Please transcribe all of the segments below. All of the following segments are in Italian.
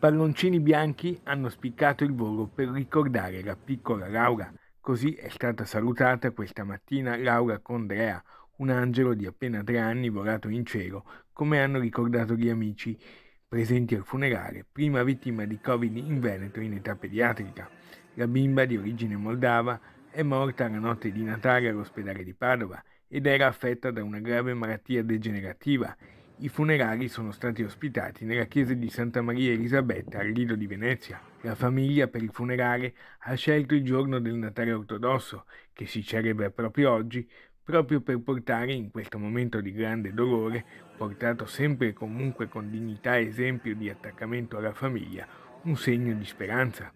Palloncini bianchi hanno spiccato il volo per ricordare la piccola Laura. Così è stata salutata questa mattina Laura Condrea, un angelo di appena tre anni volato in cielo, come hanno ricordato gli amici presenti al funerale, prima vittima di Covid in Veneto in età pediatrica. La bimba di origine moldava è morta la notte di Natale all'ospedale di Padova ed era affetta da una grave malattia degenerativa i funerali sono stati ospitati nella chiesa di Santa Maria Elisabetta al Lido di Venezia. La famiglia per il funerale ha scelto il giorno del Natale ortodosso, che si celebra proprio oggi, proprio per portare in questo momento di grande dolore, portato sempre e comunque con dignità e esempio di attaccamento alla famiglia, un segno di speranza.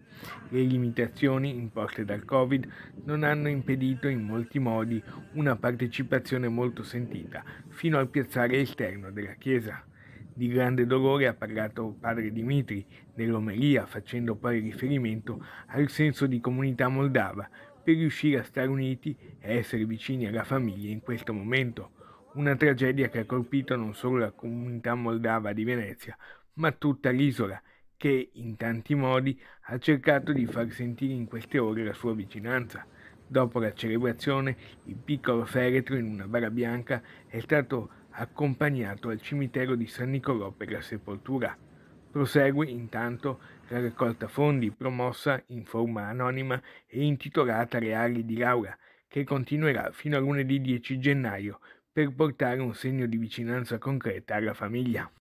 Le limitazioni imposte dal Covid non hanno impedito in molti modi una partecipazione molto sentita fino al piazzale esterno della Chiesa. Di grande dolore ha parlato padre Dimitri nell'omelia facendo poi riferimento al senso di comunità moldava per riuscire a stare uniti e essere vicini alla famiglia in questo momento. Una tragedia che ha colpito non solo la comunità moldava di Venezia, ma tutta l'isola che in tanti modi ha cercato di far sentire in queste ore la sua vicinanza. Dopo la celebrazione, il piccolo feretro in una bara bianca è stato accompagnato al cimitero di San Nicolò per la sepoltura. Prosegue intanto la raccolta fondi promossa in forma anonima e intitolata Reali di Laura, che continuerà fino a lunedì 10 gennaio per portare un segno di vicinanza concreta alla famiglia.